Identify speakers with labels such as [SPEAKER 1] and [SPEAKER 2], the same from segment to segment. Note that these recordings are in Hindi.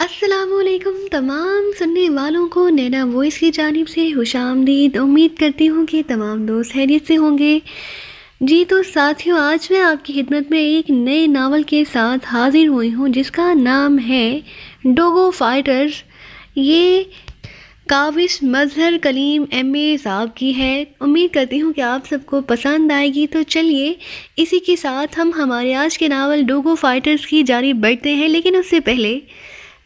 [SPEAKER 1] असलकुम तमाम सुनने वालों को नैना वॉइस की जानब से खुश आमदीद उम्मीद करती हूँ कि तमाम दोस्त हैरियत से होंगे जी तो साथियों आज मैं आपकी खिदमत में एक नए नावल के साथ हाजिर हुई हूँ जिसका नाम है डोगो फाइटर्स ये काविश मजहर कलीम एम ए साहब की है उम्मीद करती हूँ कि आप सबको पसंद आएगी तो चलिए इसी के साथ हम हमारे आज के नावल डोगो फाइटर्स की जारी बढ़ते हैं लेकिन उससे पहले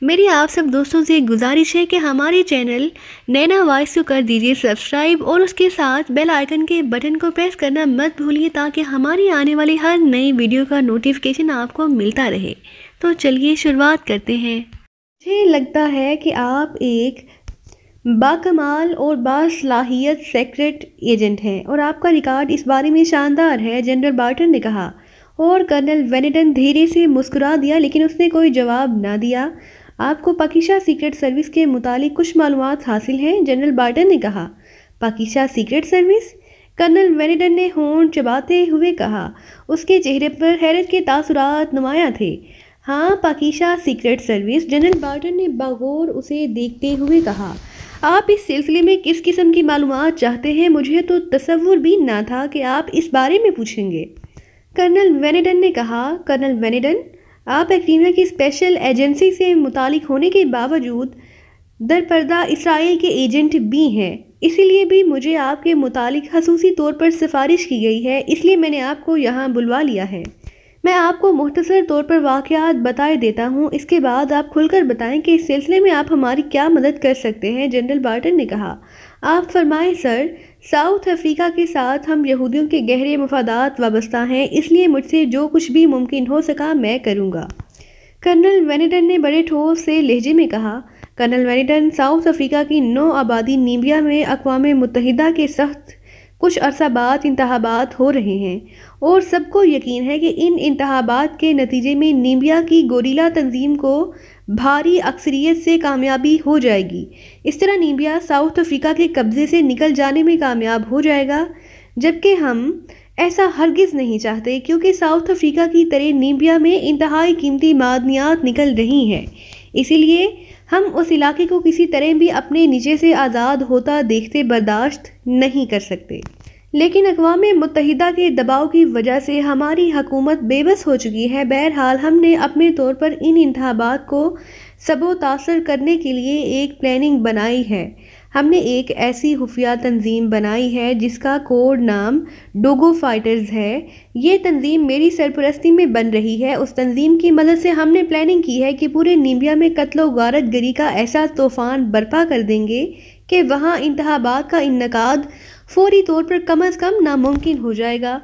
[SPEAKER 1] मेरी आप सब दोस्तों से गुजारिश है कि हमारे चैनल नैना वॉइस को कर दीजिए सब्सक्राइब और उसके साथ बेल आइकन के बटन को प्रेस करना मत भूलिए ताकि हमारी आने वाली हर नई वीडियो का नोटिफिकेशन आपको मिलता रहे तो चलिए शुरुआत करते हैं मुझे लगता है कि आप एक बाकमाल और बासलाहियत सेक्रेट एजेंट हैं और आपका रिकॉर्ड इस बारे में शानदार है जनरल बार्टन ने कहा और कर्नल वेनेडन धीरे से मुस्कुरा दिया लेकिन उसने कोई जवाब ना दिया आपको पाकिशा सीक्रेट सर्विस के मुतालिक कुछ मालूम हासिल हैं जनरल बार्टन ने कहा पाकिशा सीक्रेट सर्विस कर्नल वेनेडन ने होंड चबाते हुए कहा उसके चेहरे पर हैरत के तासुरात नुमाया थे हाँ पाकिशा सीक्रेट सर्विस जनरल बार्टन ने बागौर उसे देखते हुए कहा आप इस सिलसिले में किस किस्म की मालूम चाहते हैं मुझे तो तस्वुर भी ना था कि आप इस बारे में पूछेंगे कर्नल वेनेडन ने कहा कर्नल वेनेडन आप एक्रीना की स्पेशल एजेंसी से मुतालिक होने के बावजूद दरपर्दा इसराइल के एजेंट भी हैं इसीलिए भी मुझे आपके मुतालिक खसूसी तौर पर सिफारिश की गई है इसलिए मैंने आपको यहाँ बुलवा लिया है मैं आपको मुख्तर तौर पर वाक़ात बताए देता हूँ इसके बाद आप खुलकर बताएं कि इस सिलसिले में आप हमारी क्या मदद कर सकते हैं जनरल बार्टन ने कहा आप फरमाएं सर साउथ अफ्रीका के साथ हम यहूदियों के गहरे मफादात वाबस्ता हैं इसलिए मुझसे जो कुछ भी मुमकिन हो सका मैं करूँगा कर्नल वेनेडन ने बड़े ठोस से लहजे में कहा कर्नल वेनेडन साउथ अफ्रीका की नौ आबादी नीबिया में अकवा मुतहदा के सख्त कुछ अरसा बाद इंतबात हो रहे हैं और सबको यकीन है कि इन इंतबात के नतीजे में नीबिया की गोरीला तंजीम को भारी अक्सरियत से कामयाबी हो जाएगी इस तरह नीबिया साउथ अफ्रीका के कब्ज़े से निकल जाने में कामयाब हो जाएगा जबकि हम ऐसा हरगिज़ नहीं चाहते क्योंकि साउथ अफ्रीका की तरह नीबिया में इंतहाई कीमती मादनियात निकल रही हैं इसीलिए हम उस इलाके को किसी तरह भी अपने नीचे से आज़ाद होता देखते बर्दाश्त नहीं कर सकते लेकिन अकवा मुतहदा के दबाव की वजह से हमारी हकूमत बेबस हो चुकी है बहरहाल हमने अपने तौर पर इन इंतबात को सबोतासर करने के लिए एक प्लानिंग बनाई है हमने एक ऐसी खुफिया तंजीम बनाई है जिसका कोड नाम डोगो फाइटर्स है ये तंजीम मेरी सरपरस्ती में बन रही है उस तंजीम की मदद से हमने प्लानिंग की है कि पूरे नीबिया में कत्लो गारत गरी का ऐसा तूफ़ान बर्पा कर देंगे कि वहाँ इंतबात का इनका फौरी तौर पर कम अज़ कम नामुमकिन हो जाएगा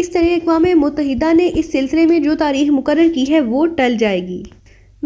[SPEAKER 1] इस तरह अकवा मुतहदा ने इस सिलसिले में जो तारीख मुकर की है वो टल जाएगी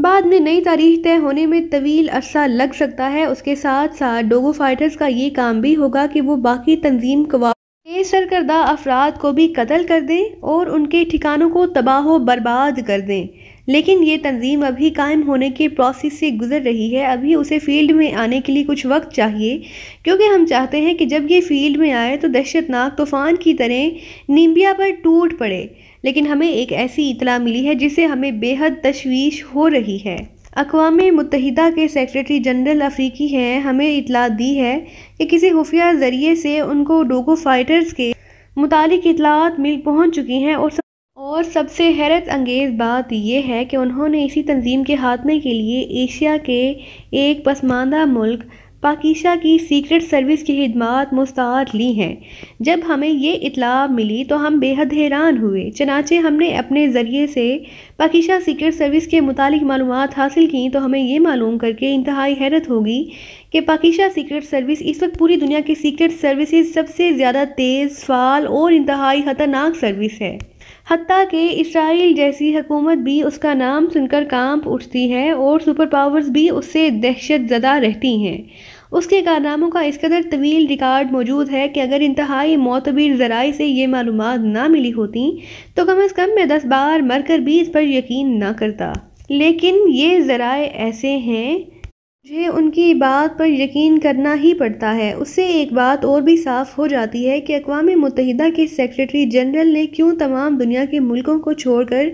[SPEAKER 1] बाद में नई तारीख तय होने में तवील अरसा लग सकता है उसके साथ साथ डोगो फाइटर्स का ये काम भी होगा कि वो बाकी तंजीम कवा के सरकर्दा अफराद को भी कत्ल कर दें और उनके ठिकानों को तबाह बर्बाद कर दें लेकिन ये तंजीम अभी कायम होने के प्रोसेस से गुजर रही है अभी उसे फील्ड में आने के लिए कुछ वक्त चाहिए क्योंकि हम चाहते हैं कि जब ये फील्ड में आए तो दहशतनाक तूफ़ान की तरह नीम्बिया पर टूट पड़े लेकिन हमें एक ऐसी इतला मिली है जिससे हमें बेहद तशवीश हो रही है अकवा मुतहद के सेक्रेटरी जनरल अफ्रीकी हैं हमें इतला दी है कि किसी खुफिया ज़रिए से उनको डोगो फाइटर्स के मुतालिक इतलात मिल पहुँच चुकी हैं और और सबसे हैरत अंगेज़ बात यह है कि उन्होंने इसी तंज़ीम के खात्मे के लिए एशिया के एक पसमानदा मुल्क पाकिशा की सीक्रेट सर्विस की खदमात मुस्तार ली हैं जब हमें ये इतला मिली तो हम बेहद हैरान हुए चनाचे हमने अपने ज़रिए से पाकिशा सीक्रेट सर्विस के मुतालिक मालूम हासिल की तो हमें ये मालूम करके इंतहाई हैरत होगी कि पाकिशा सीक्रेट सर्विस इस वक्त पूरी दुनिया की सीक्रेट सर्विस सबसे ज़्यादा तेज़ फाल और इंतहाई ख़तरनाक सर्विस है हती कि इसराइल जैसी हकूमत भी उसका नाम सुनकर कांप उठती है और सुपर पावर्स भी उससे दहशत ज़दा रहती हैं उसके कारनामों का इस कदर तवील रिकॉर्ड मौजूद है कि अगर इंतहाई मोतबीर ज़राए से ये मालूम ना मिली होती तो कम अज़ कम मैं दस बार मर कर भी इस पर यकीन ना करता लेकिन ये ज़राए ऐसे हैं मुझे उनकी बात पर यकीन करना ही पड़ता है उससे एक बात और भी साफ़ हो जाती है कि अकवाम मुतहदा के सेक्रेटरी जनरल ने क्यों तमाम दुनिया के मुल्कों को छोड़कर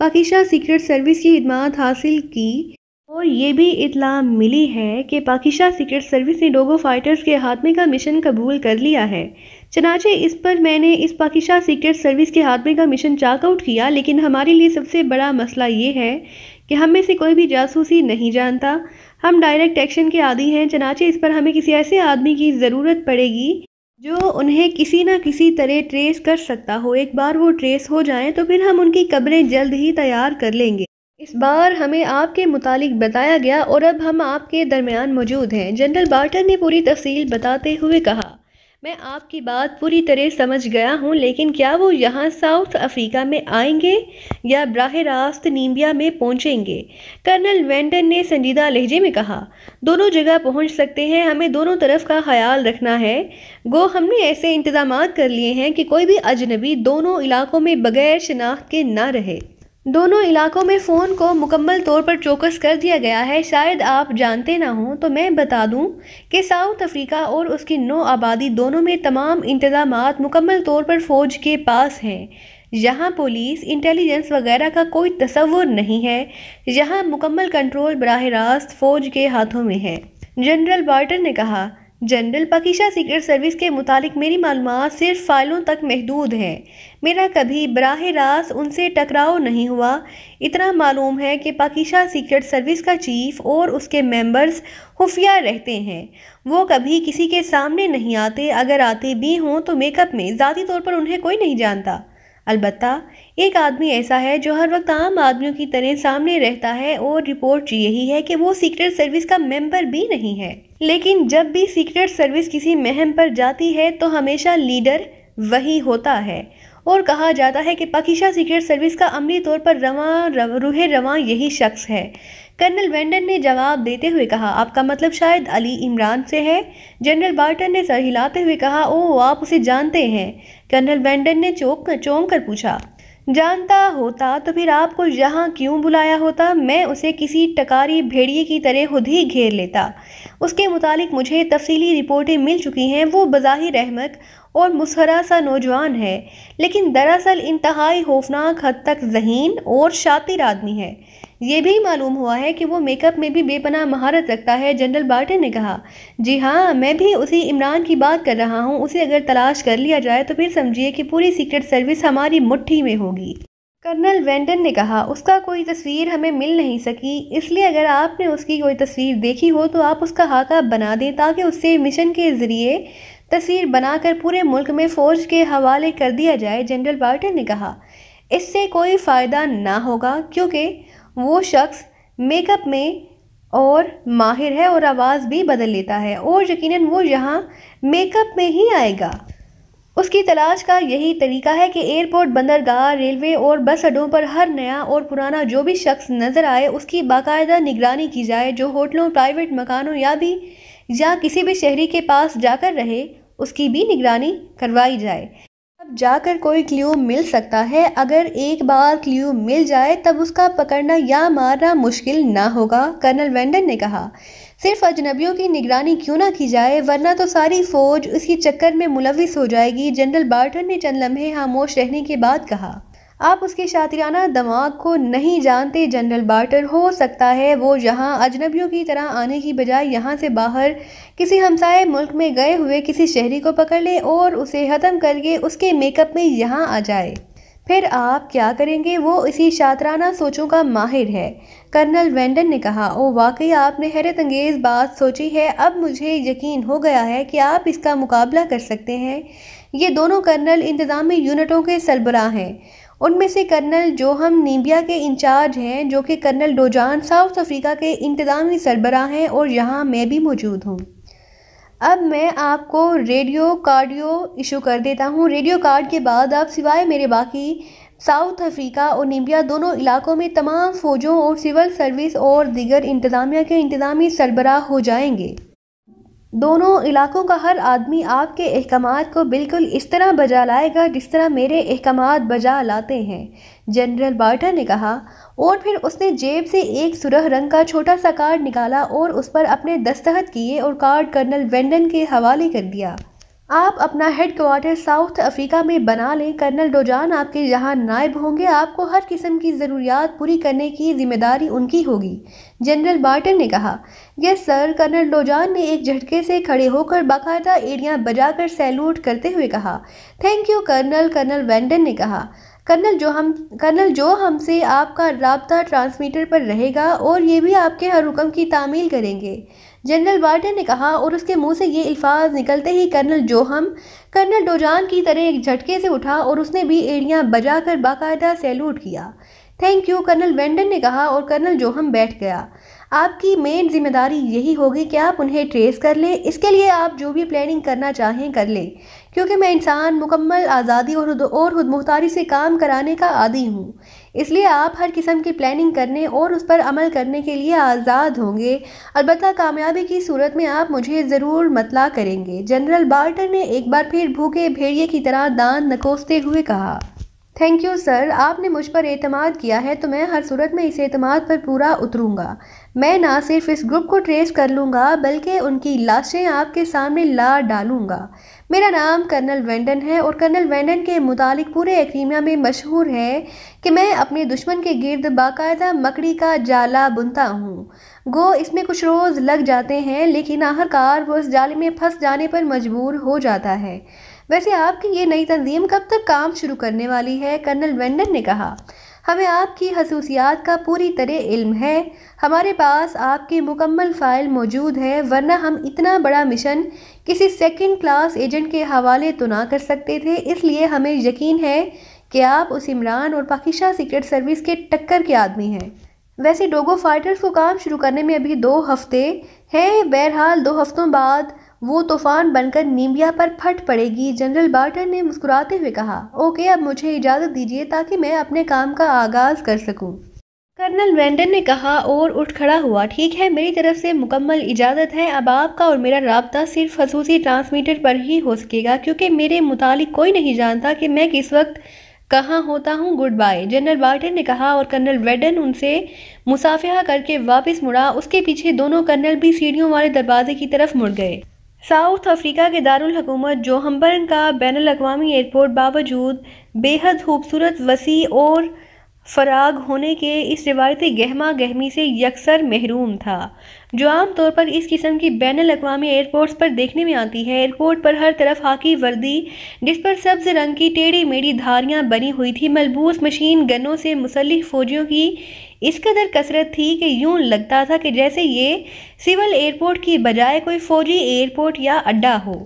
[SPEAKER 1] पाकिस्तान सीक्रेट सर्विस की खदमात हासिल की और ये भी इतला मिली है कि पाकिस्तान सीक्रेट सर्विस ने डोगो फाइटर्स के हाथमे का मिशन कबूल कर लिया है चनाचे इस पर मैंने इस पाकिस्तान सीक्रेट सर्विस के हाथमे का मिशन चाकआउट किया लेकिन हमारे लिए सबसे बड़ा मसला ये है कि हम में से कोई भी जासूसी नहीं जानता हम डायरेक्ट एक्शन के आदि हैं चनाचे इस पर हमें किसी ऐसे आदमी की ज़रूरत पड़ेगी जो उन्हें किसी ना किसी तरह ट्रेस कर सकता हो एक बार वो ट्रेस हो जाए तो फिर हम उनकी कब्रें जल्द ही तैयार कर लेंगे इस बार हमें आपके मुतालिक बताया गया और अब हम आपके दरमियान मौजूद हैं जनरल बार्टर ने पूरी तफसील बताते हुए कहा मैं आपकी बात पूरी तरह समझ गया हूँ लेकिन क्या वो यहाँ साउथ अफ्रीका में आएंगे या ब्राह रास्त नीम्बिया में पहुँचेंगे कर्नल वेंडन ने संजीदा लहजे में कहा दोनों जगह पहुँच सकते हैं हमें दोनों तरफ का ख्याल रखना है गो हमने ऐसे इंतज़ाम कर लिए हैं कि कोई भी अजनबी दोनों इलाकों में बगैर शनाख्त के ना रहे दोनों इलाकों में फ़ोन को मुकम्मल तौर पर चौकस कर दिया गया है शायद आप जानते ना हों तो मैं बता दूं कि साउथ अफ्रीका और उसकी नौ आबादी दोनों में तमाम इंतजाम मुकम्मल तौर पर फ़ौज के पास हैं यहाँ पुलिस इंटेलिजेंस वगैरह का कोई तस्वुर नहीं है यहाँ मुकम्मल कंट्रोल बरह रास्त फ़ौज के हाथों में है जनरल बार्टन ने कहा जनरल पकीशा सीक्रेट सर्विस के मुतालिक मेरी मालूम सिर्फ फाइलों तक महदूद है मेरा कभी बरह रास्त उनसे टकराव नहीं हुआ इतना मालूम है कि पकीशा सीक्रेट सर्विस का चीफ और उसके मेंबर्स खुफिया रहते हैं वो कभी किसी के सामने नहीं आते अगर आते भी हों तो मेकअप में ज़ाती तौर पर उन्हें कोई नहीं जानता अलबत् एक आदमी ऐसा है जो हर वक्त आम आदमियों की तरह सामने रहता है और रिपोर्ट यही है कि वो सीक्रेट सर्विस का मेंबर भी नहीं है लेकिन जब भी सीक्रेट सर्विस किसी महम पर जाती है तो हमेशा लीडर वही होता है और कहा जाता है कि पकीशा सीक्रेट सर्विस का अमली तौर पर रवा रव, रूह रवा यही शख्स है कर्नल वेंडन ने जवाब देते हुए कहा आपका मतलब शायद अली इमरान से है जनरल बार्टन ने सर हिलाते हुए कहा ओ आप उसे जानते हैं कर्नल बैंडन ने चौंक चौंक कर पूछा जानता होता तो फिर आपको यहाँ क्यों बुलाया होता मैं उसे किसी टकारी भेड़िए की तरह खुद ही घेर लेता उसके मुतालिक मुझे तफसीली रिपोर्टें मिल चुकी हैं वो बज़ाहिर रहमत और मुसहरा सा नौजवान है लेकिन दरअसल इंतहाई खौफनाक हद तक जहीन और शातिर आदमी है ये भी मालूम हुआ है कि वो मेकअप में भी बेपनाह महारत रखता है जनरल बार्टन ने कहा जी हाँ मैं भी उसी इमरान की बात कर रहा हूँ उसे अगर तलाश कर लिया जाए तो फिर समझिए कि पूरी सीक्रेट सर्विस हमारी मुट्ठी में होगी कर्नल वेंडन ने कहा उसका कोई तस्वीर हमें मिल नहीं सकी इसलिए अगर आपने उसकी कोई तस्वीर देखी हो तो आप उसका हाका बना दें ताकि उससे मिशन के ज़रिए तस्वीर बनाकर पूरे मुल्क में फ़ौज के हवाले कर दिया जाए जनरल बार्टन ने कहा इससे कोई फ़ायदा ना होगा क्योंकि वो शख्स मेकअप में और माहिर है और आवाज़ भी बदल लेता है और यकीनन वो यहाँ मेकअप में ही आएगा उसकी तलाश का यही तरीका है कि एयरपोर्ट बंदरगाह रेलवे और बस अड्डों पर हर नया और पुराना जो भी शख्स नज़र आए उसकी बाकायदा निगरानी की जाए जो होटलों प्राइवेट मकानों या भी या किसी भी शहरी के पास जाकर रहे उसकी भी निगरानी करवाई जाए अब जाकर कोई क्ल्यू मिल सकता है अगर एक बार क्ल्यू मिल जाए तब उसका पकड़ना या मारना मुश्किल ना होगा कर्नल वेंडन ने कहा सिर्फ अजनबियों की निगरानी क्यों ना की जाए वरना तो सारी फौज उसी चक्कर में मुलविस हो जाएगी जनरल बार्टन ने चंद लम्हे खामोश रहने के बाद कहा आप उसके शातिराना दिमाग को नहीं जानते जनरल बार्टर हो सकता है वो यहाँ अजनबियों की तरह आने की बजाय यहाँ से बाहर किसी हमसाए मुल्क में गए हुए किसी शहरी को पकड़ ले और उसे ख़त्म करके उसके मेकअप में यहाँ आ जाए फिर आप क्या करेंगे वो इसी शातराना सोचों का माहिर है कर्नल वेंडन ने कहा ओ वाकई आपने हैरत अंगेज़ बात सोची है अब मुझे यकीन हो गया है कि आप इसका मुकाबला कर सकते हैं ये दोनों कर्नल इंतज़ामी यूनिटों के सरबराह हैं उनमें से कर्नल जोहम नीबिया के इंचार्ज हैं जो कि कर्नल डोजान साउथ अफ्रीका के इंतज़ामी सरबरा हैं और यहाँ मैं भी मौजूद हूँ अब मैं आपको रेडियो कार्डियो इशू कर देता हूँ रेडियो कार्ड के बाद आप सिवाय मेरे बाकी साउथ अफ्रीका और निम्बिया दोनों इलाकों में तमाम फ़ौजों और सिविल सर्विस और दीगर इंतज़ामिया के इंतज़ामी सरबरा हो जाएंगे दोनों इलाकों का हर आदमी आपके अहकाम को बिल्कुल इस तरह बजा लाएगा जिस तरह मेरे अहकाम बजा लाते हैं जनरल बार्टर ने कहा और फिर उसने जेब से एक सुरह रंग का छोटा सा कार्ड निकाला और उस पर अपने दस्तखत किए और कार्ड कर्नल वेंडन के हवाले कर दिया आप अपना हेड क्वार्टर साउथ अफ्रीका में बना लें कर्नल डोजान आपके यहाँ नायब होंगे आपको हर किस्म की ज़रूरियात पूरी करने की जिम्मेदारी उनकी होगी जनरल बार्टन ने कहा यस सर कर्नल डोजान ने एक झटके से खड़े होकर बाकायदा एड़ियाँ बजाकर सैल्यूट करते हुए कहा थैंक यू कर्नल कर्नल वेंडन ने कहा कर्नल जो हम कर्नल जो हमसे आपका रबता ट्रांसमीटर पर रहेगा और ये भी आपके हर हुक्म की तामील करेंगे जनरल बार्टन ने कहा और उसके मुंह से ये अल्फाज निकलते ही कर्नल जोहम कर्नल डोजान की तरह एक झटके से उठा और उसने भी एड़ियाँ बजा कर बाकायदा सैल्यूट किया थैंक यू कर्नल वेंडन ने कहा और कर्नल जोहम बैठ गया आपकी मेन जिम्मेदारी यही होगी कि आप उन्हें ट्रेस कर लें इसके लिए आप जो भी प्लानिंग करना चाहें कर लें क्योंकि मैं इंसान मुकम्मल आज़ादी और खुदमुख्तारी खुद मुख्तारी से काम कराने का आदी हूँ इसलिए आप हर किस्म की प्लानिंग करने और उस पर अमल करने के लिए आज़ाद होंगे अलबत् कामयाबी की सूरत में आप मुझे ज़रूर मतला करेंगे जनरल बार्टर ने एक बार फिर भूखे भेड़िए की तरह दान नकोसते हुए कहा थैंक यू सर आपने मुझ पर एतमाद किया है तो मैं हर सूरत में इस एतमाद पर पूरा उतरूँगा मैं ना सिर्फ इस ग्रुप को ट्रेस कर लूँगा बल्कि उनकी लाशें आपके सामने ला डालूँगा मेरा नाम कर्नल वेंडन है और कर्नल वेंडन के मुतालिक पूरे एक्रीमिया में मशहूर है कि मैं अपने दुश्मन के गिर्द बाकायदा मकड़ी का जाला बुनता हूँ गो इसमें कुछ रोज़ लग जाते हैं लेकिन आखिरकार वो इस जाले में फंस जाने पर मजबूर हो जाता है वैसे आपकी ये नई तंजीम कब तक काम शुरू करने वाली है कर्नल वेंडन ने कहा हमें आपकी खसूसियात का पूरी तरह इल्म है हमारे पास आपकी मुकम्मल फ़ाइल मौजूद है वरना हम इतना बड़ा मिशन किसी सेकंड क्लास एजेंट के हवाले तो ना कर सकते थे इसलिए हमें यकीन है कि आप उस इमरान और पाकिस्तान सीक्रेट सर्विस के टक्कर के आदमी हैं वैसे डोगो फाइटर्स को काम शुरू करने में अभी दो हफ्ते हैं बहरहाल दो हफ्तों बाद वो तूफान बनकर नींबिया पर फट पड़ेगी जनरल बार्टन ने मुस्कुराते हुए कहा ओके अब मुझे इजाज़त दीजिए ताकि मैं अपने काम का आगाज़ कर सकूं। कर्नल वेंडन ने कहा और उठ खड़ा हुआ ठीक है मेरी तरफ से मुकम्मल इजाज़त है अब आपका और मेरा रबता सिर्फ खसूसी ट्रांसमीटर पर ही हो सकेगा क्योंकि मेरे मुतालिक कोई नहीं जानता कि मैं किस वक्त कहाँ होता हूँ गुड बाय जनरल बार्टन ने कहा और कर्नल वेडन उनसे मुसाफिया करके वापस मुड़ा उसके पीछे दोनों कर्नल भी सीढ़ियों वाले दरवाजे की तरफ मुड़ गए साउथ अफ्रीका के दारकूमत जोहम्बर्न का बैन अवी एयरपोर्ट बावजूद बेहद खूबसूरत वसी और फराग होने के इस रिवायती गहमा गहमी से यकसर महरूम था जो आम तौर पर इस किस्म की बैन अवी एयरपोर्ट्स पर देखने में आती है एयरपोर्ट पर हर तरफ हाकी वर्दी जिस पर सब्ज रंग की टेढ़ी मेढ़ी धारियाँ बनी हुई थी मलबूस मशीन गनों से मुसलह फौजियों की इस कदर कसरत थी कि यूं लगता था कि जैसे ये सिविल एयरपोर्ट की बजाय कोई फौजी एयरपोर्ट या अड्डा हो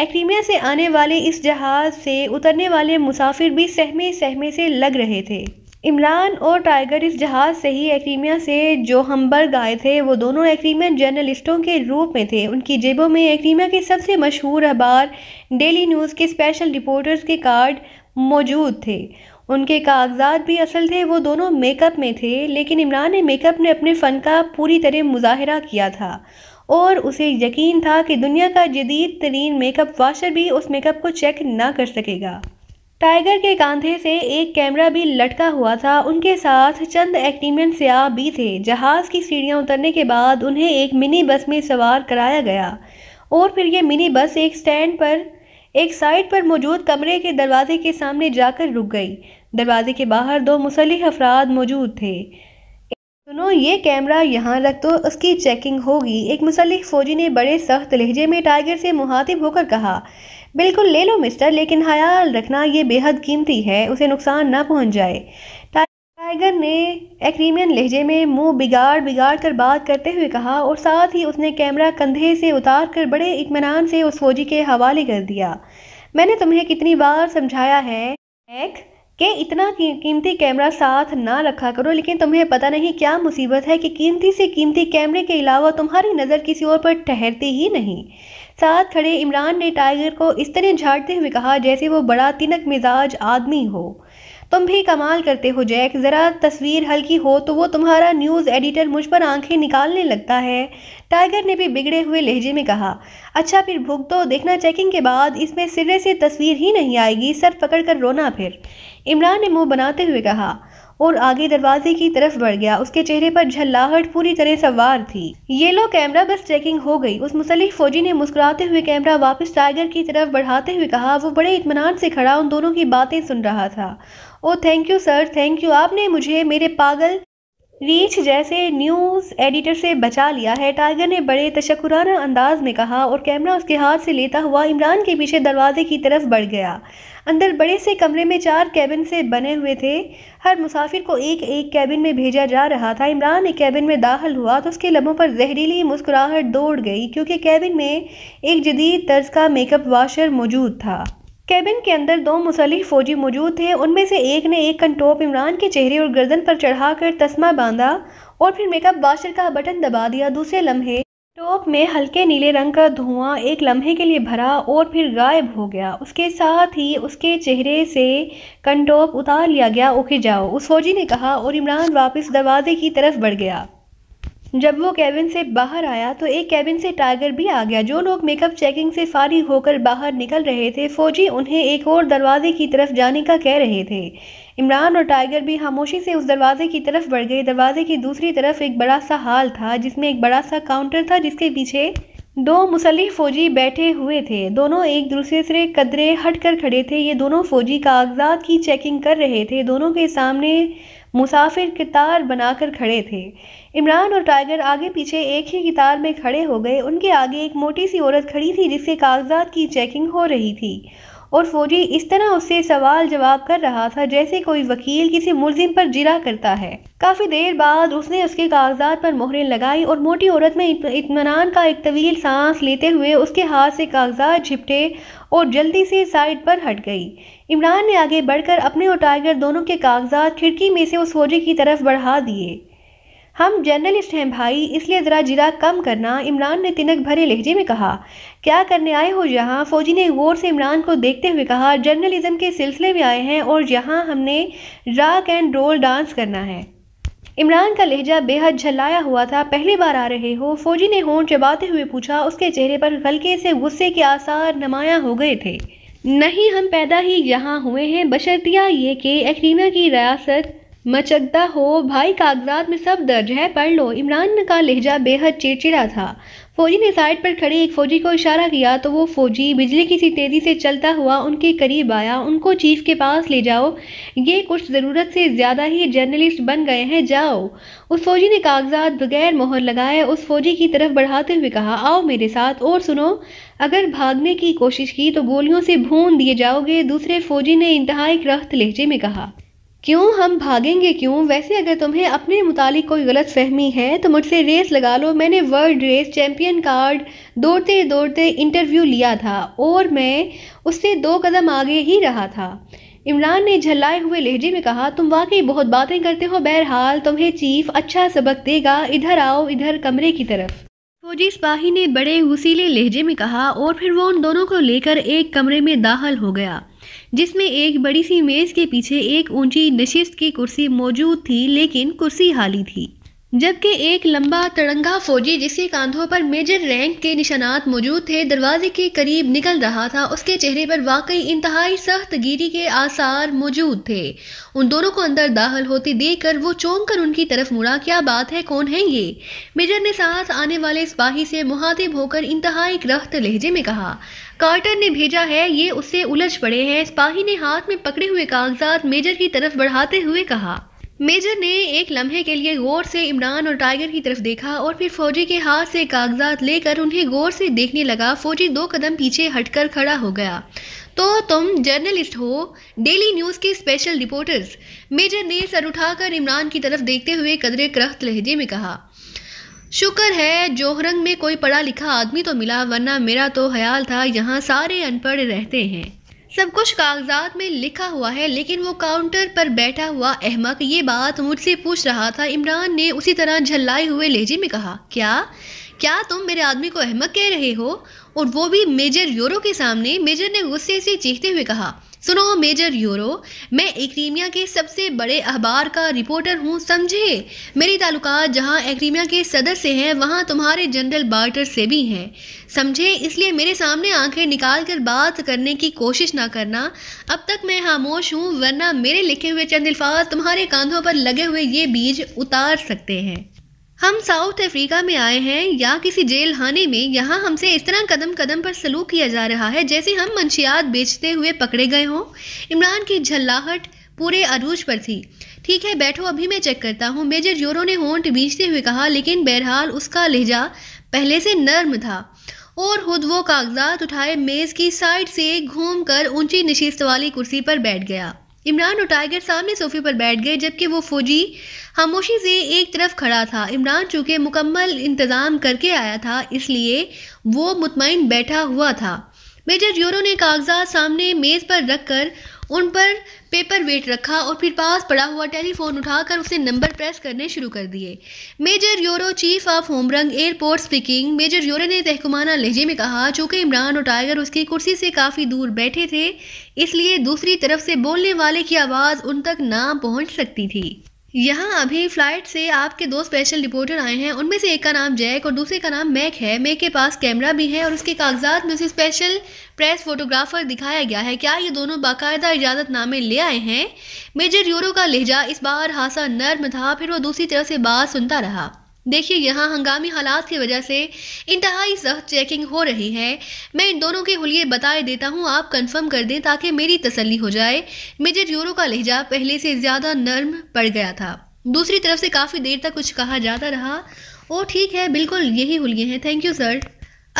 [SPEAKER 1] एक्रीमिया से आने वाले इस जहाज़ से उतरने वाले मुसाफिर भी सहमे सहमे से लग रहे थे इमरान और टाइगर इस जहाज़ से ही एक्रीमिया से जो जोहम्बर्ग आए थे वो दोनों एक्रीमिया जर्नलिस्टों के रूप में थे उनकी जेबों में एक्रीमिया के सबसे मशहूर अखबार डेली न्यूज़ के स्पेशल रिपोर्टर्स के कार्ड मौजूद थे उनके कागजात भी असल थे वो दोनों मेकअप में थे लेकिन इमरान ने मेकअप ने अपने फ़न का पूरी तरह मुजाहरा किया था और उसे यकीन था कि दुनिया का जदीद तरीन मेकअप वाशर भी उस मेकअप को चेक ना कर सकेगा टाइगर के कांधे से एक कैमरा भी लटका हुआ था उनके साथ चंद एक्टिमन सयाह भी थे जहाज़ की सीढ़ियां उतरने के बाद उन्हें एक मिनी बस में सवार कराया गया और फिर ये मिनी बस एक स्टैंड पर एक साइड पर मौजूद कमरे के दरवाजे के सामने जाकर रुक गई दरवाजे के बाहर दो मुसलह अफराद मौजूद थे सुनो ये कैमरा यहाँ रख तो उसकी चेकिंग होगी एक मुसलह फ़ौजी ने बड़े सख्त लहजे में टाइगर से मुहातिब होकर कहा बिल्कुल ले लो मिस्टर लेकिन ख्याल रखना ये बेहद कीमती है उसे नुकसान ना पहुंच जाए टाइगर ने एक्रीमियन लहजे में मुंह बिगाड़ बिगाड़ कर बात करते हुए कहा और साथ ही उसने कैमरा कंधे से उतार कर बड़े इतमान से उस फौजी के हवाले कर दिया मैंने तुम्हें कितनी बार समझाया है एक कि इतना की, कीमती कैमरा साथ ना रखा करो लेकिन तुम्हें पता नहीं क्या मुसीबत है कि कीमती से कीमती कैमरे के अलावा तुम्हारी नज़र किसी और पर ठहरती ही नहीं साथ खड़े इमरान ने टाइगर को इस तरह झाड़ते हुए कहा जैसे वो बड़ा तिनक मिजाज आदमी हो तुम भी कमाल करते हो जैक ज़रा तस्वीर हल्की हो तो वो तुम्हारा न्यूज़ एडिटर मुझ पर आंखें निकालने लगता है टाइगर ने भी बिगड़े हुए लहजे में कहा अच्छा फिर भुग दो तो देखना चेकिंग के बाद इसमें सिरे से तस्वीर ही नहीं आएगी सर पकड़ कर रोना फिर इमरान ने मुंह बनाते हुए कहा और आगे दरवाजे की तरफ बढ़ गया उसके चेहरे पर झल्लाहट पूरी तरह सवार थी ये लो कैमरा बस चेकिंग हो गई उस मुसलिफ फौजी ने मुस्कुराते हुए कैमरा वापस टाइगर की तरफ बढ़ाते हुए कहा वो बड़े इतमान से खड़ा उन दोनों की बातें सुन रहा था ओ thank you sir thank you आपने मुझे मेरे पागल रीच जैसे न्यूज़ एडिटर से बचा लिया है टाइगर ने बड़े तशकुराना अंदाज में कहा और कैमरा उसके हाथ से लेता हुआ इमरान के पीछे दरवाजे की तरफ बढ़ गया अंदर बड़े से कमरे में चार कैबिन से बने हुए थे हर मुसाफिर को एक एक कैबिन में भेजा जा रहा था इमरान एक कैबिन में दाखिल हुआ तो उसके लबों पर जहरीली मुस्कुराहट दौड़ गई क्योंकि कैबिन में एक जदीद तर्ज का मेकअप वाशर मौजूद था कैबिन के अंदर दो मुसलह फौजी मौजूद थे उनमें से एक ने एक कंटोप इमरान के चेहरे और गर्दन पर चढ़ाकर तस्मा बांधा और फिर मेकअप वाशर का बटन दबा दिया दूसरे लम्हे टोप में हल्के नीले रंग का धुआं एक लम्हे के लिए भरा और फिर गायब हो गया उसके साथ ही उसके चेहरे से कंटोप उतार लिया गया ओके जाओ उस फौजी ने कहा और इमरान वापस दरवाजे की तरफ बढ़ गया जब वो कैबिन से बाहर आया तो एक कैबिन से टाइगर भी आ गया जो लोग मेकअप चेकिंग से फारिग होकर बाहर निकल रहे थे फौजी उन्हें एक और दरवाजे की तरफ जाने का कह रहे थे इमरान और टाइगर भी खामोशी से उस दरवाजे की तरफ बढ़ गए दरवाजे की दूसरी तरफ एक बड़ा सा हाल था जिसमें एक बड़ा सा काउंटर था जिसके पीछे दो मुसलह फ़ौजी बैठे हुए थे दोनों एक दूसरे से कदरे हट कर खड़े थे ये दोनों फ़ौजी कागजात की चेकिंग कर रहे थे दोनों के सामने मुसाफिर कतार बनाकर खड़े थे इमरान और टाइगर आगे पीछे एक ही कतार में खड़े हो गए उनके आगे एक मोटी सी औरत खड़ी थी जिससे कागजात की चेकिंग हो रही थी और फौजी इस तरह उससे सवाल जवाब कर रहा था जैसे कोई वकील किसी मुलजिम पर जिरा करता है काफ़ी देर बाद उसने उसके कागजात पर मोहरें लगाई और मोटी औरत में इतमान का एक तवील सांस लेते हुए उसके हाथ से कागजात झिपटे और जल्दी से साइड पर हट गई इमरान ने आगे बढ़कर अपने और टाइगर दोनों के कागजात खिड़की में से उस फौजी की तरफ बढ़ा दिए हम जर्नलिस्ट हैं भाई इसलिए ज़रा जिरा कम करना इमरान ने तिनक भरे लहजे में कहा क्या करने आए हो यहाँ फ़ौजी ने गौर से इमरान को देखते हुए कहा जर्नलिज़म के सिलसिले में आए हैं और यहाँ हमने रॉक एंड रोल डांस करना है इमरान का लहजा बेहद झल्लाया हुआ था पहली बार आ रहे हो फौजी ने होंठ चबाते हुए पूछा उसके चेहरे पर हल्के से गुस्से के आसार नमाया हो गए थे नहीं हम पैदा ही यहाँ हुए हैं बशर्तिया ये कि एक्रीमा की रियासत मचकदा हो भाई कागजात में सब दर्ज है पढ़ लो इमरान का लहजा बेहद चिड़चिड़ा था फौजी ने साइड पर खड़े एक फौजी को इशारा किया तो वो फौजी बिजली की सी तेज़ी से चलता हुआ उनके करीब आया उनको चीफ के पास ले जाओ ये कुछ ज़रूरत से ज़्यादा ही जर्नलिस्ट बन गए हैं जाओ उस फौजी ने कागजात बगैर मोहर लगाए उस फौजी की तरफ बढ़ाते हुए कहा आओ मेरे साथ और सुनो अगर भागने की कोशिश की तो गोलियों से भून दिए जाओगे दूसरे फौजी ने इंतहा रख्त लहजे में कहा क्यों हम भागेंगे क्यों वैसे अगर तुम्हें अपने मुतालिक कोई गलत फहमी है तो मुझसे रेस लगा लो मैंने वर्ल्ड रेस चैम्पियन कार्ड दौड़ते दौड़ते इंटरव्यू लिया था और मैं उससे दो कदम आगे ही रहा था इमरान ने झल्लाए हुए लहजे में कहा तुम वाकई बहुत बातें करते हो बहरहाल तुम्हें चीफ अच्छा सबक देगा इधर आओ इधर कमरे की तरफ फौजी सिपाही ने बड़े हुसीले लहजे में कहा और फिर वो उन दोनों को लेकर एक कमरे में दाखिल हो गया जिसमें एक बड़ी सी मेज के पीछे एक ऊंची नशिस्त की कुर्सी मौजूद थी लेकिन कुर्सी हाली थी जबकि एक लंबा तड़ंगा फौजी जिसके कांधों पर मेजर रैंक के निशानात मौजूद थे दरवाजे के करीब निकल रहा था उसके चेहरे पर वाकई इंतहाई सख्त गिरी के आसार मौजूद थे उन दोनों को अंदर दाखिल होते देख कर वो चौंक कर उनकी तरफ मुड़ा क्या बात है कौन है ये मेजर ने साथ आने वाले सिपाही से मुहातिब होकर इंतहाई रख्त लहजे में कहा कार्टर ने भेजा है ये उससे उलझ पड़े हैं सिपाही ने हाथ में पकड़े हुए कागजात मेजर की तरफ बढ़ाते हुए कहा मेजर ने एक लम्हे के लिए गौर से इमरान और टाइगर की तरफ देखा और फिर फौजी के हाथ से कागजात लेकर उन्हें गौर से देखने लगा फौजी दो कदम पीछे हटकर खड़ा हो गया तो तुम जर्नलिस्ट हो डेली न्यूज़ के स्पेशल रिपोर्टर्स मेजर ने सर उठाकर इमरान की तरफ देखते हुए कदरे क्रख्त लहजे में कहा शुक्र है जोहरंग में कोई पढ़ा लिखा आदमी तो मिला वरना मेरा तो ख्याल था यहाँ सारे अनपढ़ रहते हैं सब कुछ कागजात में लिखा हुआ है लेकिन वो काउंटर पर बैठा हुआ अहमक ये बात मुझसे पूछ रहा था इमरान ने उसी तरह झल्लाए हुए लेजे में कहा क्या क्या तुम मेरे आदमी को अहमक कह रहे हो और वो भी मेजर यूरो के सामने मेजर ने गुस्से से चीखते हुए कहा सुनो मेजर यूरो मैं एक्रीमिया के सबसे बड़े अखबार का रिपोर्टर हूँ समझे मेरी ताल्लुकात जहाँ एक्रीमिया के सदर से हैं वहाँ तुम्हारे जनरल बार्टर से भी हैं समझे इसलिए मेरे सामने आंखें निकाल कर बात करने की कोशिश ना करना अब तक मैं खामोश हूँ वरना मेरे लिखे हुए चंद अल्फाज तुम्हारे कांधों पर लगे हुए ये बीज उतार सकते हैं हम साउथ अफ्रीका में आए हैं या किसी जेल खाने में यहाँ हमसे इस तरह कदम कदम पर सलूक किया जा रहा है जैसे हम मंशियात बेचते हुए पकड़े गए हों इमरान की झल्लाहट पूरे अरूज पर थी ठीक है बैठो अभी मैं चेक करता हूँ मेजर यूरो ने होंट बीचते हुए कहा लेकिन बहरहाल उसका लहजा पहले से नर्म था और खुद वो कागजात उठाए मेज़ की साइड से घूम कर ऊंची नशीस्त वाली कुर्सी पर बैठ गया इमरान और टाइगर सामने सोफे पर बैठ गए जबकि वो फौजी खामोशी से एक तरफ खड़ा था इमरान चूंकि मुकम्मल इंतज़ाम करके आया था इसलिए वो मुतमिन बैठा हुआ था मेजर योरो ने कागजात सामने मेज़ पर रख कर उन पर पेपर वेट रखा और फिर पास पड़ा हुआ टेलीफोन उठाकर उसे नंबर प्रेस करने शुरू कर दिए मेजर योरो चीफ ऑफ होमरंग एयरपोर्ट स्पीकिंग मेजर योरो ने तहकुमाना लहजे में कहा चूंकि इमरान और टाइगर उसकी कुर्सी से काफ़ी दूर बैठे थे इसलिए दूसरी तरफ से बोलने वाले की आवाज़ उन तक ना पहुँच सकती थी यहाँ अभी फ्लाइट से आपके दो स्पेशल रिपोर्टर आए हैं उनमें से एक का नाम जैक और दूसरे का नाम मैक है मैक के पास कैमरा भी है और उसके कागजात में उसे स्पेशल प्रेस फोटोग्राफर दिखाया गया है क्या ये दोनों बाकायदा इजाजत नामे ले आए हैं मेजर यूरो का लहजा इस बार हासा नर्म था फिर वो दूसरी तरह से बात सुनता रहा देखिए यहाँ हंगामी हालात की वजह से इंतहाई सख्त चेकिंग हो रही है मैं इन दोनों के हुलिये बताए देता हूँ आप कंफर्म कर दें ताकि मेरी तसल्ली हो जाए मेजर यूरो का लहजा पहले से ज़्यादा नर्म पड़ गया था दूसरी तरफ से काफ़ी देर तक कुछ कहा जाता रहा ओ ठीक है बिल्कुल यही हुलिये हैं थैंक यू सर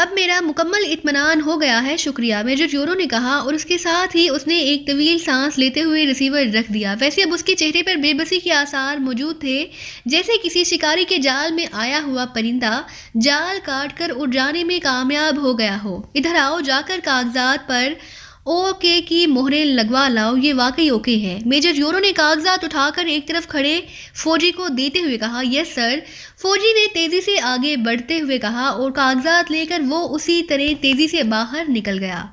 [SPEAKER 1] अब मेरा मुकम्मल इतमान हो गया है शुक्रिया मेजर योरो ने कहा और उसके साथ ही उसने एक तवील सांस लेते हुए रिसीवर रख दिया वैसे अब उसके चेहरे पर बेबसी के आसार मौजूद थे जैसे किसी शिकारी के जाल में आया हुआ परिंदा जाल काट कर उड़ जाने में कामयाब हो गया हो इधर आओ जाकर कागजात पर ओके की मोहरें लगवा लाओ ये वाकई ओके है मेजर योरो ने कागजात उठाकर एक तरफ खड़े फौजी को देते हुए कहा यस सर फौजी ने तेजी से आगे बढ़ते हुए कहा और कागजात लेकर वो उसी तरह तेजी से बाहर निकल गया